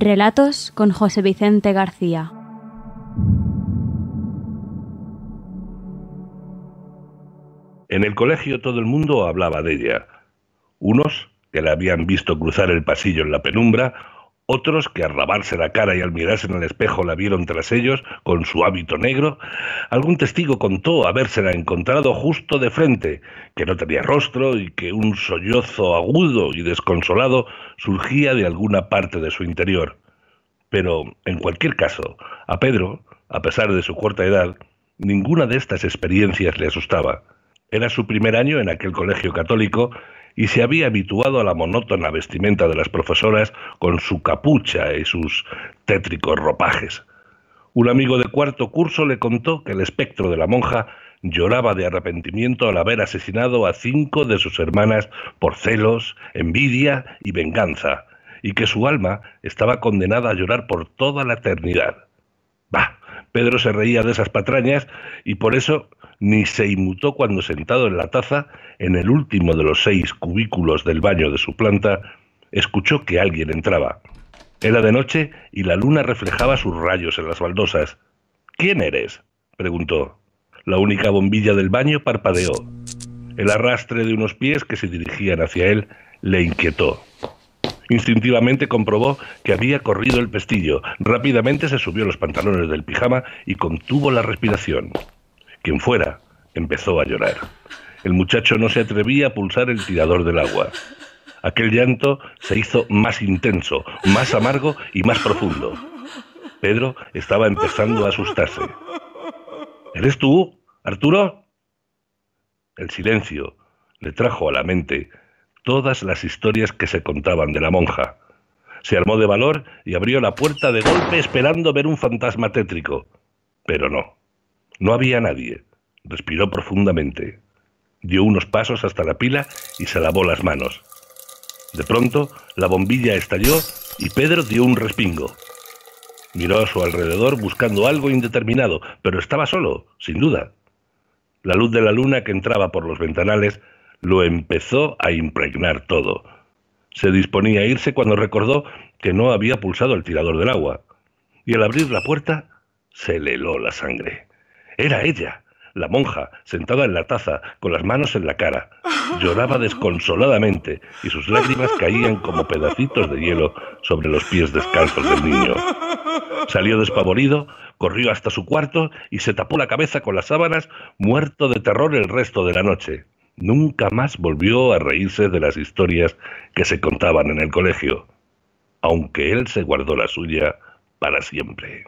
Relatos con José Vicente García. En el colegio todo el mundo hablaba de ella. Unos que la habían visto cruzar el pasillo en la penumbra, otros que al lavarse la cara y al mirarse en el espejo la vieron tras ellos con su hábito negro. Algún testigo contó habérsela encontrado justo de frente, que no tenía rostro y que un sollozo agudo y desconsolado surgía de alguna parte de su interior. Pero, en cualquier caso, a Pedro, a pesar de su corta edad, ninguna de estas experiencias le asustaba. Era su primer año en aquel colegio católico y se había habituado a la monótona vestimenta de las profesoras con su capucha y sus tétricos ropajes. Un amigo de cuarto curso le contó que el espectro de la monja lloraba de arrepentimiento al haber asesinado a cinco de sus hermanas por celos, envidia y venganza, y que su alma estaba condenada a llorar por toda la eternidad. Bah, Pedro se reía de esas patrañas y por eso ni se inmutó cuando sentado en la taza, en el último de los seis cubículos del baño de su planta, escuchó que alguien entraba. Era de noche y la luna reflejaba sus rayos en las baldosas. ¿Quién eres? preguntó. La única bombilla del baño parpadeó. El arrastre de unos pies que se dirigían hacia él le inquietó. Instintivamente comprobó que había corrido el pestillo. Rápidamente se subió los pantalones del pijama y contuvo la respiración quien fuera, empezó a llorar. El muchacho no se atrevía a pulsar el tirador del agua. Aquel llanto se hizo más intenso, más amargo y más profundo. Pedro estaba empezando a asustarse. ¿Eres tú, Arturo? El silencio le trajo a la mente todas las historias que se contaban de la monja. Se armó de valor y abrió la puerta de golpe esperando ver un fantasma tétrico. Pero no. No había nadie. Respiró profundamente. Dio unos pasos hasta la pila y se lavó las manos. De pronto, la bombilla estalló y Pedro dio un respingo. Miró a su alrededor buscando algo indeterminado, pero estaba solo, sin duda. La luz de la luna que entraba por los ventanales lo empezó a impregnar todo. Se disponía a irse cuando recordó que no había pulsado el tirador del agua, y al abrir la puerta se le heló la sangre. Era ella, la monja, sentada en la taza, con las manos en la cara. Lloraba desconsoladamente y sus lágrimas caían como pedacitos de hielo sobre los pies descalzos del niño. Salió despavorido, corrió hasta su cuarto y se tapó la cabeza con las sábanas, muerto de terror el resto de la noche. Nunca más volvió a reírse de las historias que se contaban en el colegio, aunque él se guardó la suya para siempre.